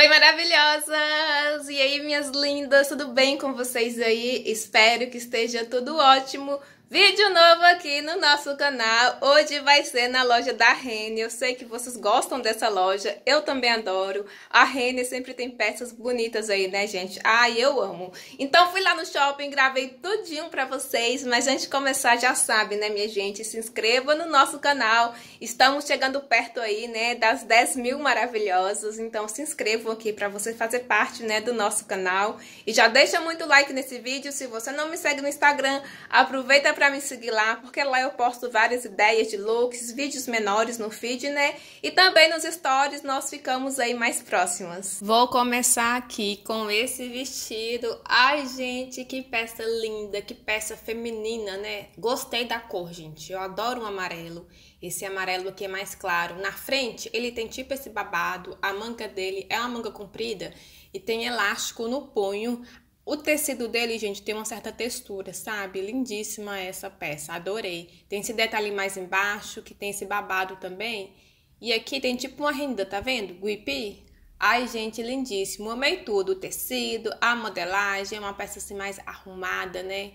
Oi, maravilhosas! E aí, minhas lindas, tudo bem com vocês aí? Espero que esteja tudo ótimo. Vídeo novo aqui no nosso canal, hoje vai ser na loja da Rene, eu sei que vocês gostam dessa loja, eu também adoro, a Rene sempre tem peças bonitas aí, né gente? Ai, eu amo! Então fui lá no shopping, gravei tudinho pra vocês, mas antes de começar já sabe, né minha gente, se inscreva no nosso canal, estamos chegando perto aí, né, das 10 mil maravilhosas, então se inscrevam aqui pra você fazer parte, né, do nosso canal, e já deixa muito like nesse vídeo, se você não me segue no Instagram, aproveita para me seguir lá, porque lá eu posto várias ideias de looks, vídeos menores no feed, né? E também nos stories nós ficamos aí mais próximas. Vou começar aqui com esse vestido. Ai, gente, que peça linda, que peça feminina, né? Gostei da cor, gente. Eu adoro o um amarelo. Esse amarelo aqui é mais claro. Na frente, ele tem tipo esse babado. A manga dele é uma manga comprida e tem elástico no punho. O tecido dele, gente, tem uma certa textura, sabe? Lindíssima essa peça, adorei. Tem esse detalhe mais embaixo, que tem esse babado também. E aqui tem tipo uma renda, tá vendo? Guipi. Ai, gente, lindíssimo. Amei tudo, o tecido, a modelagem, é uma peça assim mais arrumada, né?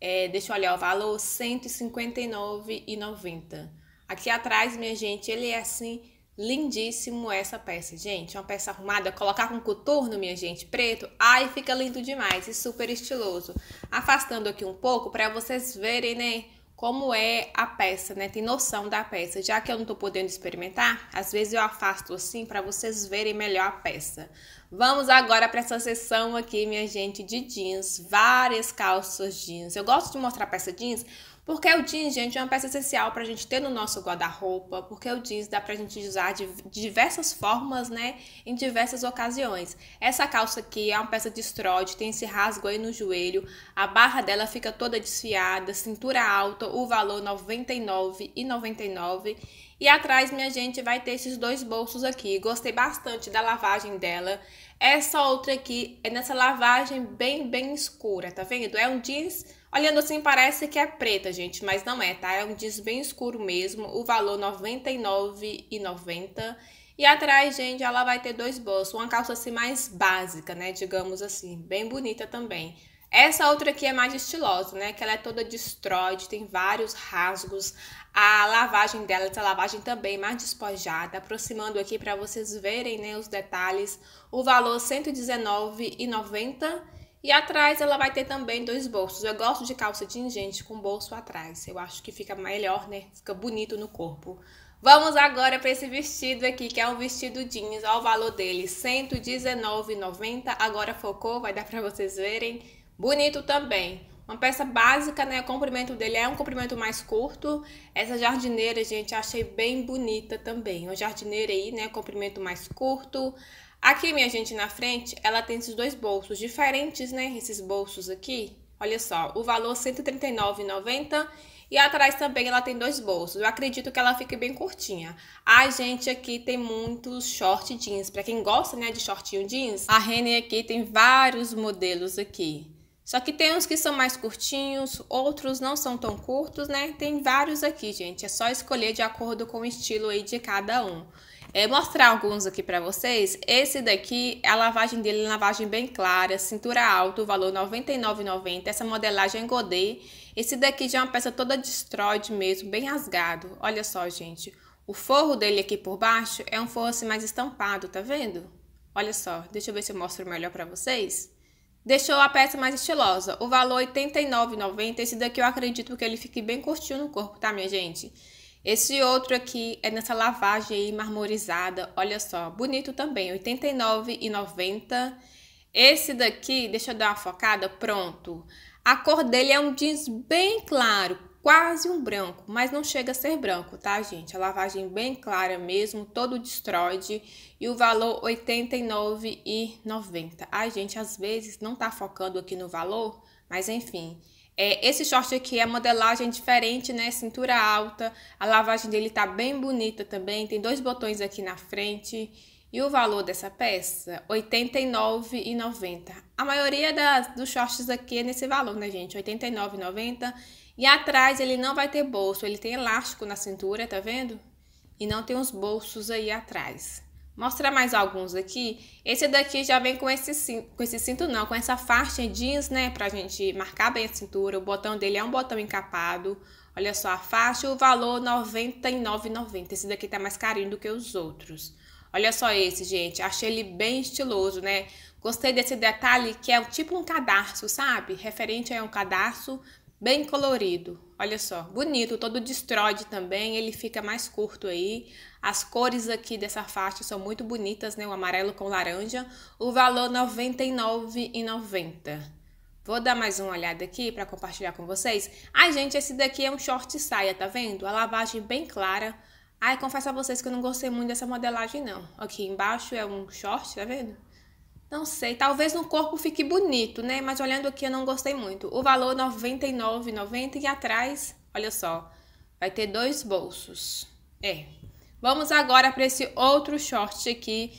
É, deixa eu olhar o valor, R$159,90. Aqui atrás, minha gente, ele é assim Lindíssimo essa peça, gente. Uma peça arrumada, colocar com coturno, minha gente, preto. Ai, fica lindo demais e super estiloso. Afastando aqui um pouco para vocês verem, né, como é a peça, né? Tem noção da peça. Já que eu não tô podendo experimentar, às vezes eu afasto assim para vocês verem melhor a peça. Vamos agora para essa sessão aqui, minha gente, de jeans, várias calças jeans. Eu gosto de mostrar peça jeans porque o jeans, gente, é uma peça essencial para a gente ter no nosso guarda-roupa, porque o jeans dá para a gente usar de diversas formas, né, em diversas ocasiões. Essa calça aqui é uma peça de estrode, tem esse rasgo aí no joelho, a barra dela fica toda desfiada, cintura alta, o valor R$ 99,99. E atrás, minha gente, vai ter esses dois bolsos aqui. Gostei bastante da lavagem dela. Essa outra aqui é nessa lavagem bem, bem escura, tá vendo? É um jeans Olhando assim parece que é preta, gente, mas não é, tá? É um jeans bem escuro mesmo, o valor R$ 99,90. E atrás, gente, ela vai ter dois bolsos, uma calça assim mais básica, né, digamos assim, bem bonita também. Essa outra aqui é mais estilosa, né? Que ela é toda destroide, tem vários rasgos. A lavagem dela, essa lavagem também mais despojada. Aproximando aqui para vocês verem, né, os detalhes. O valor R$ 119,90 e atrás ela vai ter também dois bolsos. Eu gosto de calça jeans, gente, com bolso atrás. Eu acho que fica melhor, né? Fica bonito no corpo. Vamos agora para esse vestido aqui, que é um vestido jeans. Olha o valor dele, R$ 119,90. Agora focou, vai dar para vocês verem. Bonito também. Uma peça básica, né? O comprimento dele é um comprimento mais curto. Essa jardineira, gente, achei bem bonita também. Uma jardineira aí, né? Comprimento mais curto. Aqui, minha gente, na frente, ela tem esses dois bolsos diferentes, né? Esses bolsos aqui, olha só, o valor 139,90 e atrás também ela tem dois bolsos. Eu acredito que ela fique bem curtinha. A gente aqui tem muitos short jeans. Para quem gosta, né, de shortinho jeans, a Renner aqui tem vários modelos aqui. Só que tem uns que são mais curtinhos, outros não são tão curtos, né? Tem vários aqui, gente. É só escolher de acordo com o estilo aí de cada um é, mostrar alguns aqui para vocês. Esse daqui, a lavagem dele é lavagem bem clara, cintura alta, o valor 99,90. Essa modelagem é godê. Esse daqui já é uma peça toda destroyed mesmo, bem rasgado. Olha só, gente. O forro dele aqui por baixo é um forro assim mais estampado, tá vendo? Olha só, deixa eu ver se eu mostro melhor para vocês. Deixou a peça mais estilosa. O valor R$ 89,90. Esse daqui eu acredito que ele fique bem curtinho no corpo, tá, minha gente? Esse outro aqui é nessa lavagem aí marmorizada, olha só, bonito também, R$ 89,90. Esse daqui, deixa eu dar uma focada, pronto. A cor dele é um jeans bem claro, quase um branco, mas não chega a ser branco, tá, gente? A lavagem bem clara mesmo, todo destroide e o valor R$ 89,90. Ai, gente, às vezes não tá focando aqui no valor, mas enfim, é, esse short aqui é modelagem diferente, né? Cintura alta. A lavagem dele tá bem bonita também. Tem dois botões aqui na frente. E o valor dessa peça? R$ 89,90. A maioria das, dos shorts aqui é nesse valor, né, gente? R$ 89,90. E atrás ele não vai ter bolso. Ele tem elástico na cintura, tá vendo? E não tem os bolsos aí atrás mostrar mais alguns aqui. Esse daqui já vem com esse cinto, com esse cinto não, com essa faixa jeans, né, pra gente marcar bem a cintura. O botão dele é um botão encapado. Olha só a faixa, o valor R$ 99,90. Esse daqui tá mais carinho do que os outros. Olha só esse, gente. Achei ele bem estiloso, né? Gostei desse detalhe que é tipo um cadarço, sabe? Referente a um cadarço bem colorido. Olha só, bonito, todo destroide também, ele fica mais curto aí. As cores aqui dessa faixa são muito bonitas, né? O amarelo com laranja. O valor R$ 99,90. Vou dar mais uma olhada aqui para compartilhar com vocês. Ai, gente, esse daqui é um short saia, tá vendo? A lavagem bem clara. Ai, confesso a vocês que eu não gostei muito dessa modelagem, não. Aqui embaixo é um short, tá vendo? Não sei, talvez no corpo fique bonito, né? Mas olhando aqui eu não gostei muito. O valor 99,90 e atrás, olha só, vai ter dois bolsos. É. Vamos agora para esse outro short aqui.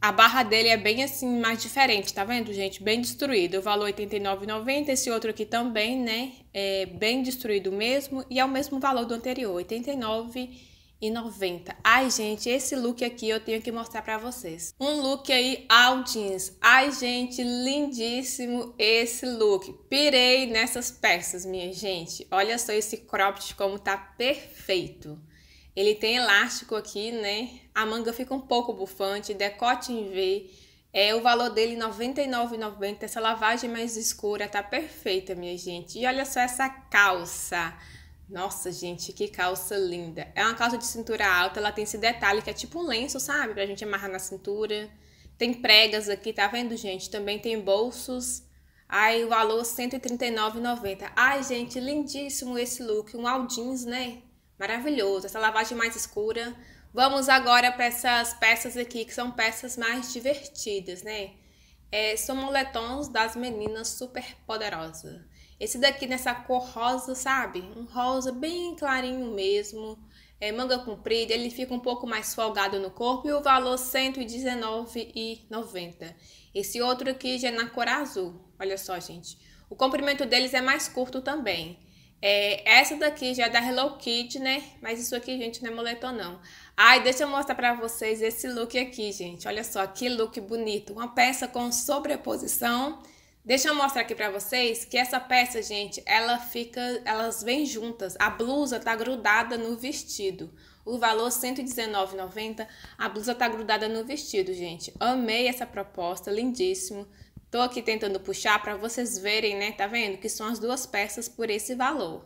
A barra dele é bem assim, mais diferente, tá vendo, gente? Bem destruído. O valor 89,90, esse outro aqui também, né? É bem destruído mesmo e é o mesmo valor do anterior, 89,90. 90. Ai, gente, esse look aqui eu tenho que mostrar pra vocês. Um look aí all jeans. Ai, gente, lindíssimo esse look. Pirei nessas peças, minha gente. Olha só esse cropped como tá perfeito. Ele tem elástico aqui, né? A manga fica um pouco bufante, decote em V. É, o valor dele R$ 99,90. Essa lavagem mais escura tá perfeita, minha gente. E olha só essa calça. Nossa, gente, que calça linda. É uma calça de cintura alta, ela tem esse detalhe que é tipo um lenço, sabe? Pra gente amarrar na cintura. Tem pregas aqui, tá vendo, gente? Também tem bolsos. Aí o valor R$ 139,90. Ai, gente, lindíssimo esse look. Um all jeans, né? Maravilhoso. Essa lavagem mais escura. Vamos agora para essas peças aqui, que são peças mais divertidas, né? É, são moletons das meninas super poderosas. Esse daqui nessa cor rosa, sabe? Um rosa bem clarinho mesmo. É, manga comprida, ele fica um pouco mais folgado no corpo e o valor R$ 119,90. Esse outro aqui já é na cor azul, olha só, gente. O comprimento deles é mais curto também. É, essa daqui já é da Hello Kitty, né? Mas isso aqui, gente, não é moletom, não. Ai, deixa eu mostrar pra vocês esse look aqui, gente. Olha só, que look bonito. Uma peça com sobreposição Deixa eu mostrar aqui pra vocês que essa peça, gente, ela fica, elas vêm juntas. A blusa tá grudada no vestido. O valor 119,90, a blusa tá grudada no vestido, gente. Amei essa proposta, lindíssimo. Tô aqui tentando puxar para vocês verem, né? Tá vendo? Que são as duas peças por esse valor.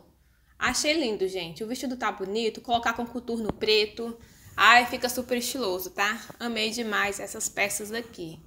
Achei lindo, gente. O vestido tá bonito, colocar com coturno preto. Ai, fica super estiloso, tá? Amei demais essas peças aqui.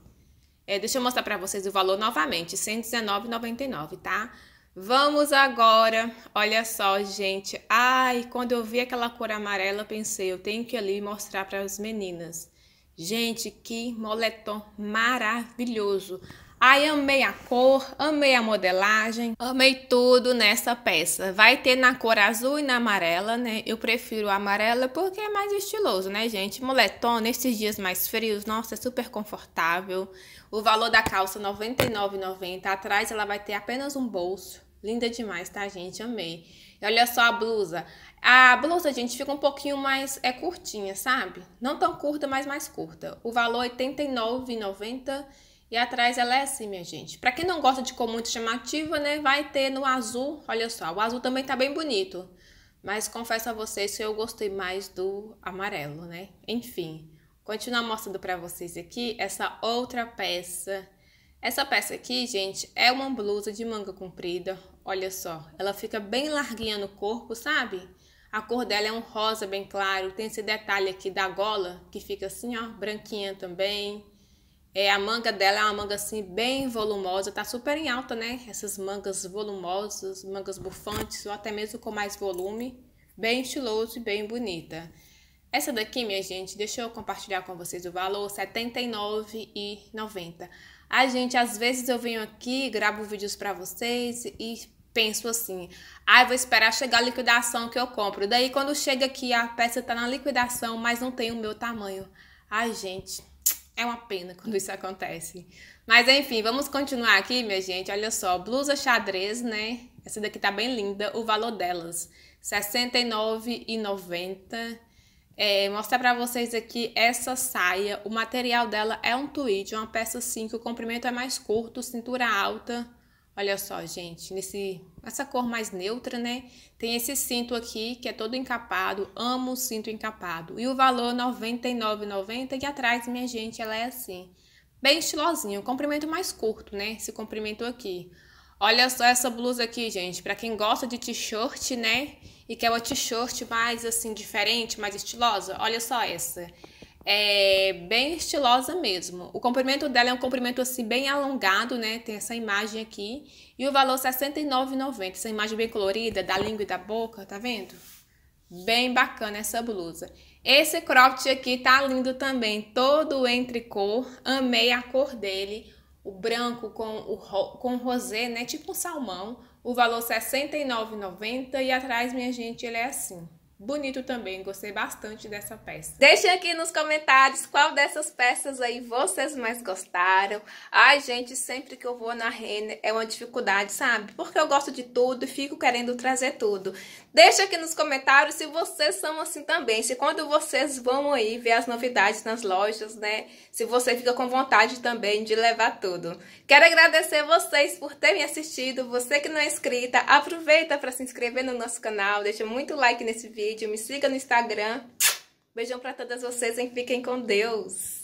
É, deixa eu mostrar para vocês o valor novamente, 119,99, tá? Vamos agora, olha só, gente. Ai, quando eu vi aquela cor amarela, eu pensei, eu tenho que ali mostrar para as meninas. Gente, que moletom maravilhoso! Ai, amei a cor, amei a modelagem, amei tudo nessa peça. Vai ter na cor azul e na amarela, né? Eu prefiro a amarela porque é mais estiloso, né, gente? Moletom, nesses dias mais frios, nossa, é super confortável. O valor da calça R$ 99,90. Atrás ela vai ter apenas um bolso. Linda demais, tá, gente? Amei. E olha só a blusa. A blusa, gente, fica um pouquinho mais é curtinha, sabe? Não tão curta, mas mais curta. O valor é R$ 89,90 e atrás ela é assim, minha gente. Para quem não gosta de cor muito chamativa, né, vai ter no azul, olha só, o azul também tá bem bonito. Mas confesso a vocês que eu gostei mais do amarelo, né? Enfim, continuar mostrando para vocês aqui essa outra peça. Essa peça aqui, gente, é uma blusa de manga comprida, olha só. Ela fica bem larguinha no corpo, sabe? A cor dela é um rosa bem claro, tem esse detalhe aqui da gola, que fica assim, ó, branquinha também. É, a manga dela é uma manga assim bem volumosa, tá super em alta, né? Essas mangas volumosas, mangas bufantes ou até mesmo com mais volume, bem estiloso e bem bonita. Essa daqui, minha gente, deixa eu compartilhar com vocês o valor, R$ 79,90. Ai, gente, às vezes eu venho aqui, gravo vídeos para vocês e penso assim, ai, vou esperar chegar a liquidação que eu compro. Daí, quando chega aqui, a peça tá na liquidação, mas não tem o meu tamanho. Ai, gente, é uma pena quando isso acontece. Mas enfim, vamos continuar aqui, minha gente. Olha só, blusa xadrez, né? Essa daqui tá bem linda. O valor delas, R$ 69,90. É, mostrar para vocês aqui essa saia. O material dela é um tweed, uma peça assim que O comprimento é mais curto, cintura alta. Olha só, gente, nesse essa cor mais neutra, né? Tem esse cinto aqui, que é todo encapado, amo o cinto encapado. E o valor R$ 99,90, e atrás, minha gente, ela é assim, bem estilosinho, comprimento mais curto, né? Esse comprimento aqui. Olha só essa blusa aqui, gente, para quem gosta de t-shirt, né? E quer uma t-shirt mais, assim, diferente, mais estilosa, olha só essa é, bem estilosa mesmo. O comprimento dela é um comprimento assim bem alongado, né? Tem essa imagem aqui. E o valor R$ 69,90. Essa imagem bem colorida da língua e da boca, tá vendo? Bem bacana essa blusa. Esse cropped aqui tá lindo também, todo entre cor. Amei a cor dele, o branco com o com rosé, né? Tipo um salmão. O valor R$ 69,90 e atrás, minha gente, ele é assim. Bonito também, gostei bastante dessa peça. Deixem aqui nos comentários qual dessas peças aí vocês mais gostaram. Ai, gente, sempre que eu vou na Renner é uma dificuldade, sabe? Porque eu gosto de tudo e fico querendo trazer tudo. Deixa aqui nos comentários se vocês são assim também. Se quando vocês vão aí ver as novidades nas lojas, né? Se você fica com vontade também de levar tudo. Quero agradecer vocês por terem assistido. Você que não é inscrita, aproveita para se inscrever no nosso canal. Deixa muito like nesse vídeo vídeo. Me siga no Instagram. Beijão para todas vocês e fiquem com Deus.